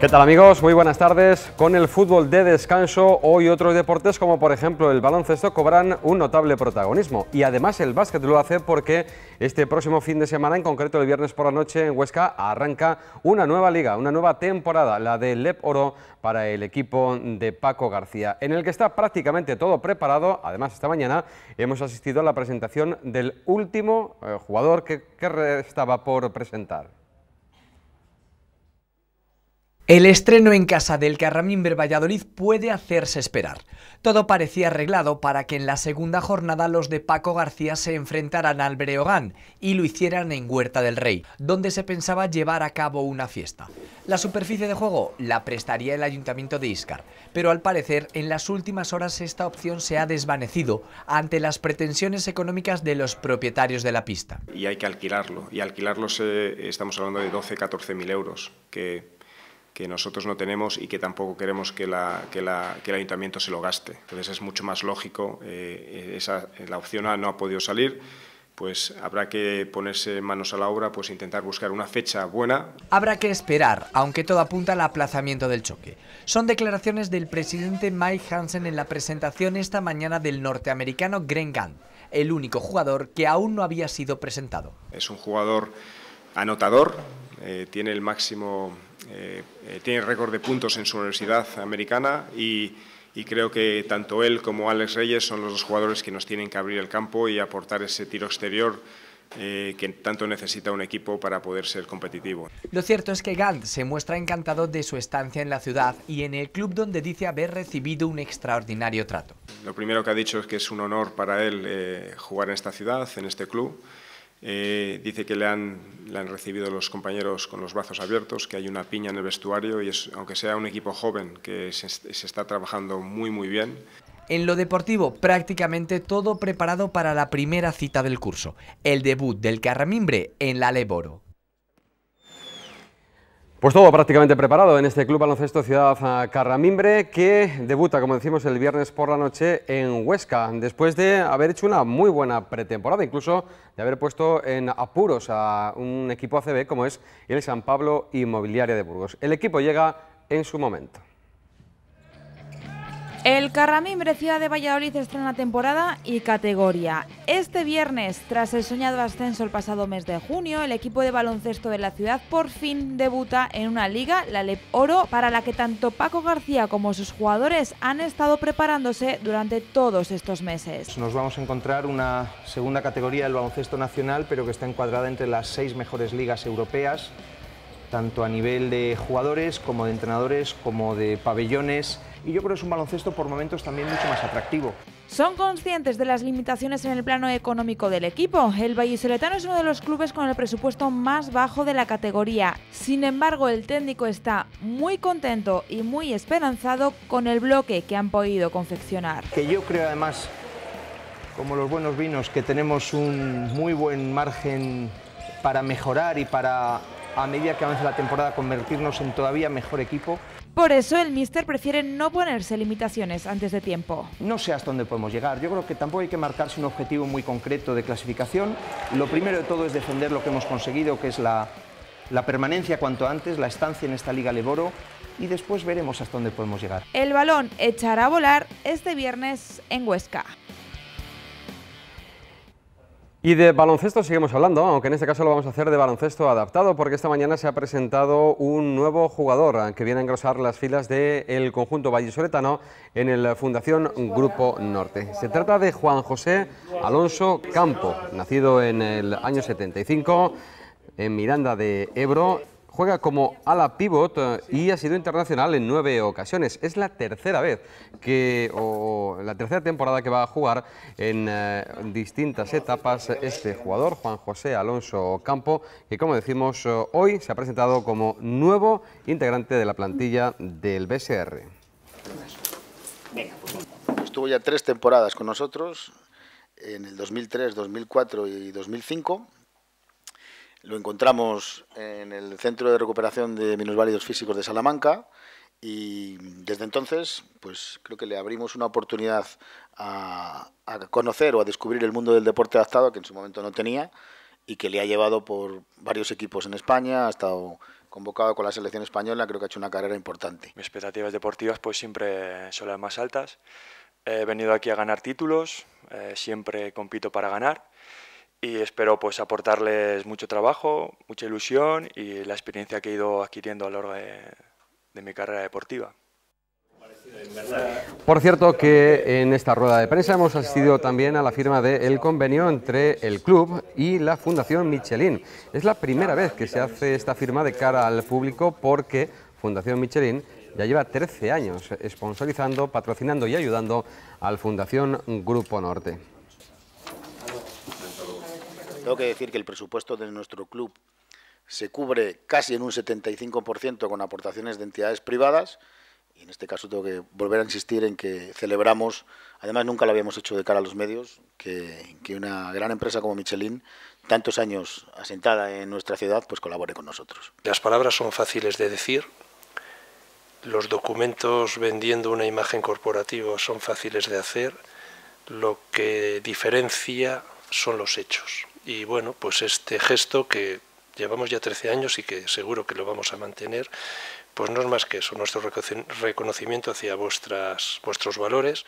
¿Qué tal amigos? Muy buenas tardes. Con el fútbol de descanso, hoy otros deportes como por ejemplo el baloncesto cobran un notable protagonismo. Y además el básquet lo hace porque este próximo fin de semana, en concreto el viernes por la noche en Huesca, arranca una nueva liga, una nueva temporada, la de Lep Oro para el equipo de Paco García, en el que está prácticamente todo preparado. Además esta mañana hemos asistido a la presentación del último eh, jugador que estaba por presentar. El estreno en casa del Carramimber Valladolid puede hacerse esperar. Todo parecía arreglado para que en la segunda jornada los de Paco García se enfrentaran al Breogán y lo hicieran en Huerta del Rey, donde se pensaba llevar a cabo una fiesta. La superficie de juego la prestaría el Ayuntamiento de Iscar, pero al parecer en las últimas horas esta opción se ha desvanecido ante las pretensiones económicas de los propietarios de la pista. Y hay que alquilarlo, y alquilarlo estamos hablando de 12-14 mil euros, que que nosotros no tenemos y que tampoco queremos que, la, el ayuntamiento se lo gaste. Entonces es mucho más lógico, eh, esa, la opción A no ha podido salir, pues habrá que ponerse manos a la obra, pues intentar buscar una fecha buena. Habrá que esperar, aunque todo apunta al aplazamiento del choque. Son declaraciones del presidente Mike Hansen en la presentación esta mañana del norteamericano Greg Gant, el único jugador que aún no había sido presentado. Es un jugador anotador, eh, tiene el máximo eh, eh, tiene récord de puntos en su universidad americana y, creo que tanto él como Alex Reyes son los jugadores que nos tienen que abrir el campo y aportar ese tiro exterior eh, que tanto necesita un equipo para poder ser competitivo. Lo cierto es que Gant se muestra encantado de su estancia en la ciudad y en el club donde dice haber recibido un extraordinario trato. Lo primero que ha dicho es que es un honor para él jugar en esta ciudad, en este club. Eh, dice que le han, han, recibido los compañeros con los brazos abiertos, que hay una piña en el vestuario y es, aunque sea un equipo joven que se, se está trabajando muy muy bien. En lo deportivo, prácticamente todo preparado para la primera cita del curso, el debut del Carramimbre en la Leboro. Pues todo prácticamente preparado en este Club Baloncesto Ciudad Carramimbre, que debuta, como decimos, el viernes por la noche en Huesca, después de haber hecho una muy buena pretemporada, incluso de haber puesto en apuros a un equipo ACB como es el San Pablo Inmobiliaria de Burgos. El equipo llega en su momento. El Carramín Ciudad de Valladolid estrena temporada y categoría. Este viernes, tras el soñado ascenso el pasado mes de junio, el equipo de baloncesto de la ciudad por fin debuta en una liga, la LEP Oro, para la que tanto Paco García como sus jugadores han estado preparándose durante todos estos meses. Pues nos vamos a encontrar una segunda categoría del baloncesto nacional, pero que está encuadrada entre las seis mejores ligas europeas tanto a nivel de jugadores como de entrenadores, como de pabellones. Y yo creo que es un baloncesto por momentos también mucho más atractivo. Son conscientes de las limitaciones en el plano económico del equipo. El Vallisoletano es uno de los clubes con el presupuesto más bajo de la categoría. Sin embargo, el técnico está muy contento y muy esperanzado con el bloque que han podido confeccionar. Que yo creo además, como los buenos vinos, que tenemos un muy buen margen para mejorar y para a medida que avance la temporada, convertirnos en todavía mejor equipo. Por eso el míster prefiere no ponerse limitaciones antes de tiempo. No sé hasta dónde podemos llegar. Yo creo que tampoco hay que marcarse un objetivo muy concreto de clasificación. Lo primero de todo es defender lo que hemos conseguido, que es la, la permanencia cuanto antes, la estancia en esta Liga Leboro y después veremos hasta dónde podemos llegar. El balón echará a volar este viernes en Huesca. Y de baloncesto seguimos hablando, aunque en este caso lo vamos a hacer de baloncesto adaptado, porque esta mañana se ha presentado un nuevo jugador que viene a engrosar las filas del conjunto conjunto vallisoletano en el Fundación Grupo Norte. Se trata de Juan José Alonso Campo, nacido en el año 75 en Miranda de Ebro Juega como ala pivot eh, y ha sido internacional en nueve ocasiones. Es la tercera vez que, o la tercera temporada que va a jugar en eh, distintas etapas este jugador, Juan José Alonso Campo, que como decimos eh, hoy se ha presentado como nuevo integrante de la plantilla del BSR. Estuvo ya tres temporadas con nosotros, en el 2003, 2004 y 2005 lo encontramos en el Centro de Recuperación de Minusválidos Físicos de Salamanca y desde entonces pues creo que le abrimos una oportunidad a, conocer o a descubrir el mundo del deporte adaptado que en su momento no tenía y que le ha llevado por varios equipos en España, ha estado convocado con la selección española, creo que ha hecho una carrera importante. Mis expectativas deportivas pues siempre son las más altas. He venido aquí a ganar títulos, eh, siempre compito para ganar y espero pues aportarles mucho trabajo, mucha ilusión y la experiencia que he ido adquiriendo a lo largo de, mi carrera deportiva. Por cierto que en esta rueda de prensa hemos asistido también a la firma del convenio entre el club y la Fundación Michelin. Es la primera vez que se hace esta firma de cara al público porque Fundación Michelin ya lleva 13 años sponsorizando, patrocinando y ayudando al Fundación Grupo Norte. Tengo que decir que el presupuesto de nuestro club se cubre casi en un 75% con aportaciones de entidades privadas. Y en este caso tengo que volver a insistir en que celebramos, además nunca lo habíamos hecho de cara a los medios, que, que una gran empresa como Michelin, tantos años asentada en nuestra ciudad, pues colabore con nosotros. Las palabras son fáciles de decir, los documentos vendiendo una imagen corporativa son fáciles de hacer, lo que diferencia son los hechos. Y bueno, pues este gesto que llevamos ya 13 años y que seguro que lo vamos a mantener, pues no es más que eso, nuestro reconocimiento hacia vuestros valores.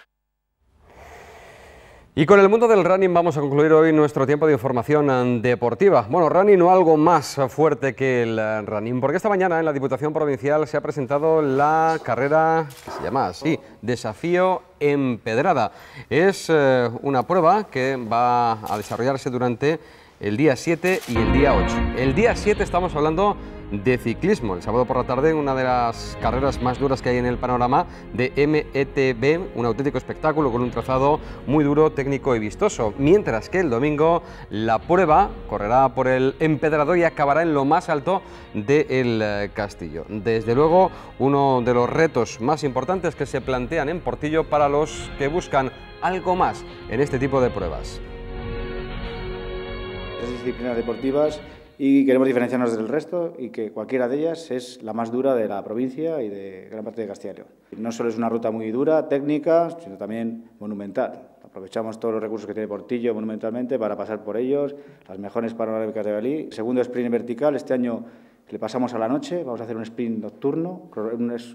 Y con el mundo del running vamos a concluir hoy nuestro tiempo de información eh, deportiva. Bueno, running o algo más fuerte que el eh, running, porque esta mañana en la Diputación Provincial se ha presentado la carrera, que se llama así, Desafío Empedrada. Es eh, una prueba que va a desarrollarse durante el día 7 y el día 8. El día 7 estamos hablando de ciclismo. El sábado por la tarde, una de las carreras más duras que hay en el panorama de METB, un auténtico espectáculo con un trazado muy duro, técnico y vistoso. Mientras que el domingo la prueba correrá por el empedrado y acabará en lo más alto del eh, castillo. Desde luego, uno de los retos más importantes que se plantean en Portillo para los que buscan algo más en este tipo de pruebas disciplinas deportivas y queremos diferenciarnos del resto y que cualquiera de ellas es la más dura de la provincia y de gran parte de Castilla No solo es una ruta muy dura, técnica, sino también monumental. Aprovechamos todos los recursos que tiene Portillo monumentalmente para pasar por ellos, las mejores panorámicas de Valí, Segundo sprint vertical, este año le pasamos a la noche, vamos a hacer un sprint nocturno,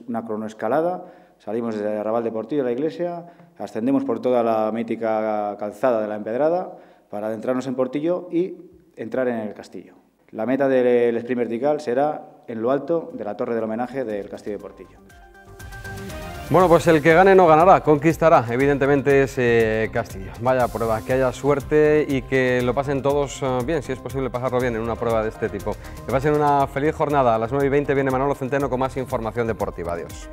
una cronoescalada, salimos desde Arrabal de Portillo, la iglesia, ascendemos por toda la mítica calzada de la Empedrada, para adentrarnos en Portillo y entrar en el castillo. La meta del sprint vertical será en lo alto de la torre del homenaje del castillo de Portillo. Bueno, pues el que gane no ganará, conquistará evidentemente ese castillo. Vaya prueba, que haya suerte y que lo pasen todos eh, bien, si es posible pasarlo bien en una prueba de este tipo. Que pasen una feliz jornada. A las 9 y 20 viene Manolo Centeno con más información deportiva. Adiós.